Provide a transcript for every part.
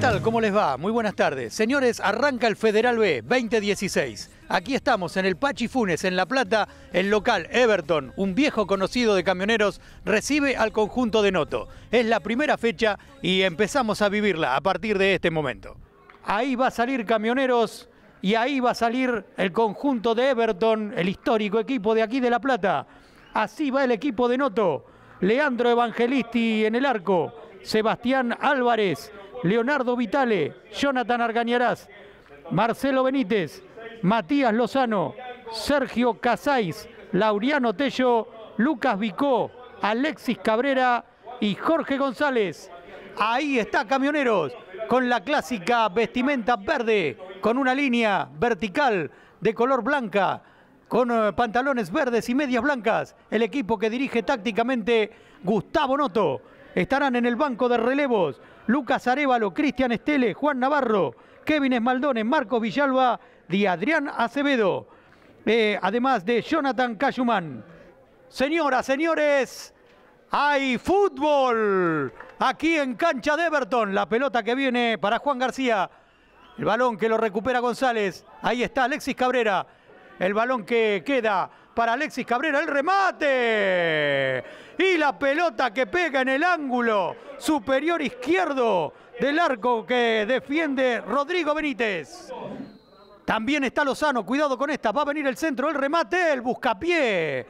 tal? ¿Cómo les va? Muy buenas tardes. Señores, arranca el Federal B 2016. Aquí estamos en el Pachi Funes, en La Plata, el local Everton, un viejo conocido de camioneros, recibe al conjunto de Noto. Es la primera fecha y empezamos a vivirla a partir de este momento. Ahí va a salir camioneros y ahí va a salir el conjunto de Everton, el histórico equipo de aquí de La Plata. Así va el equipo de Noto. Leandro Evangelisti en el arco, Sebastián Álvarez, Leonardo Vitale, Jonathan Argañarás, Marcelo Benítez, Matías Lozano, Sergio Casais, Lauriano Tello, Lucas Vicó, Alexis Cabrera y Jorge González. Ahí está Camioneros, con la clásica vestimenta verde, con una línea vertical de color blanca, con eh, pantalones verdes y medias blancas. El equipo que dirige tácticamente Gustavo Noto estarán en el banco de relevos Lucas Arevalo, Cristian Estele, Juan Navarro, Kevin Esmaldones, Marco Villalba y Adrián Acevedo. Eh, además de Jonathan Cayumán. Señoras, señores, hay fútbol aquí en cancha de Everton. La pelota que viene para Juan García. El balón que lo recupera González. Ahí está Alexis Cabrera. El balón que queda para Alexis Cabrera. El remate la pelota que pega en el ángulo superior izquierdo del arco que defiende Rodrigo Benítez. También está Lozano, cuidado con esta, va a venir el centro, el remate, el buscapié.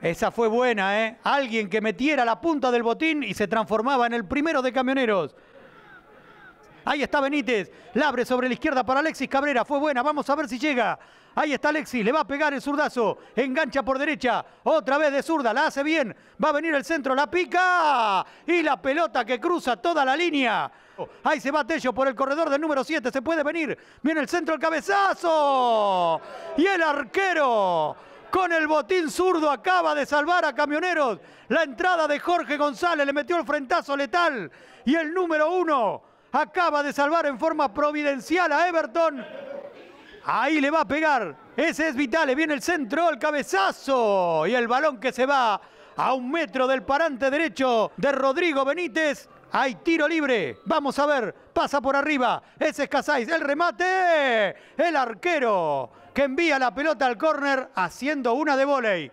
Esa fue buena, ¿eh? Alguien que metiera la punta del botín y se transformaba en el primero de camioneros. Ahí está Benítez. la abre sobre la izquierda para Alexis Cabrera. Fue buena. Vamos a ver si llega. Ahí está Alexis. Le va a pegar el zurdazo. Engancha por derecha. Otra vez de zurda. La hace bien. Va a venir el centro. La pica. Y la pelota que cruza toda la línea. Ahí se va Tello por el corredor del número 7. Se puede venir. Viene el centro. El cabezazo. Y el arquero con el botín zurdo acaba de salvar a Camioneros. La entrada de Jorge González le metió el frentazo letal y el número uno acaba de salvar en forma providencial a Everton. Ahí le va a pegar. Ese es Vitale. Viene el centro, el cabezazo. Y el balón que se va a un metro del parante derecho de Rodrigo Benítez. Hay tiro libre. Vamos a ver. Pasa por arriba. Ese es Casais. El remate. El arquero que envía la pelota al córner haciendo una de volei.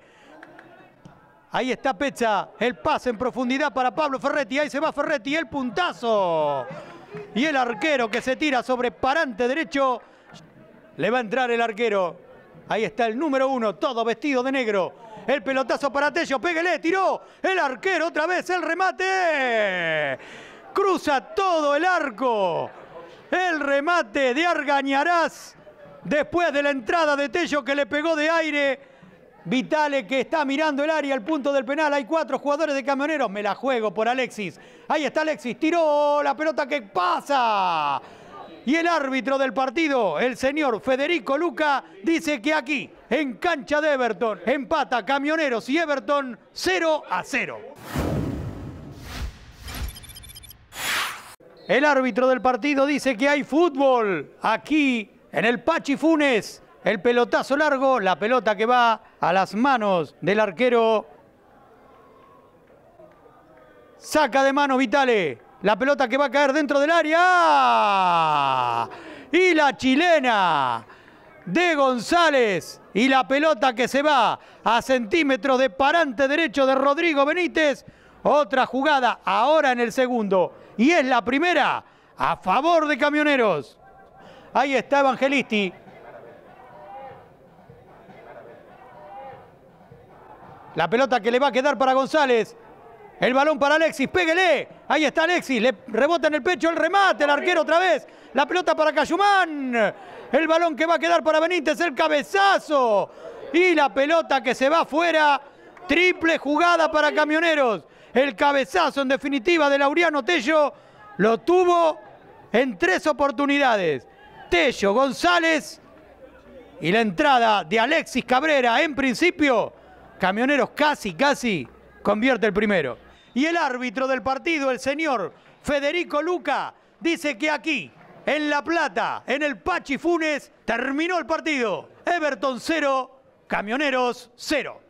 Ahí está Pecha. El pase en profundidad para Pablo Ferretti. Ahí se va Ferretti. El puntazo. Y el arquero que se tira sobre parante derecho. Le va a entrar el arquero. Ahí está el número uno, todo vestido de negro. El pelotazo para Tello, pégale, tiró. El arquero otra vez, el remate. Cruza todo el arco. El remate de Argañarás. Después de la entrada de Tello que le pegó de aire. Vitale que está mirando el área, el punto del penal. Hay cuatro jugadores de camioneros. Me la juego por Alexis. Ahí está Alexis. Tiró la pelota que pasa. Y el árbitro del partido, el señor Federico Luca, dice que aquí, en cancha de Everton, empata Camioneros y Everton 0 a 0. El árbitro del partido dice que hay fútbol aquí en el Pachi Funes. El pelotazo largo, la pelota que va a las manos del arquero. Saca de mano Vitale. La pelota que va a caer dentro del área. Y la chilena de González. Y la pelota que se va a centímetros de parante derecho de Rodrigo Benítez. Otra jugada ahora en el segundo. Y es la primera a favor de Camioneros. Ahí está Evangelisti. La pelota que le va a quedar para González. El balón para Alexis, Péguele. Ahí está Alexis, le rebota en el pecho el remate, el arquero otra vez. La pelota para Cayumán. El balón que va a quedar para Benítez, el cabezazo. Y la pelota que se va afuera. Triple jugada para Camioneros. El cabezazo en definitiva de Lauriano Tello lo tuvo en tres oportunidades. Tello, González y la entrada de Alexis Cabrera en principio Camioneros casi, casi convierte el primero. Y el árbitro del partido, el señor Federico Luca, dice que aquí, en La Plata, en el Pachi Funes, terminó el partido. Everton cero, Camioneros cero.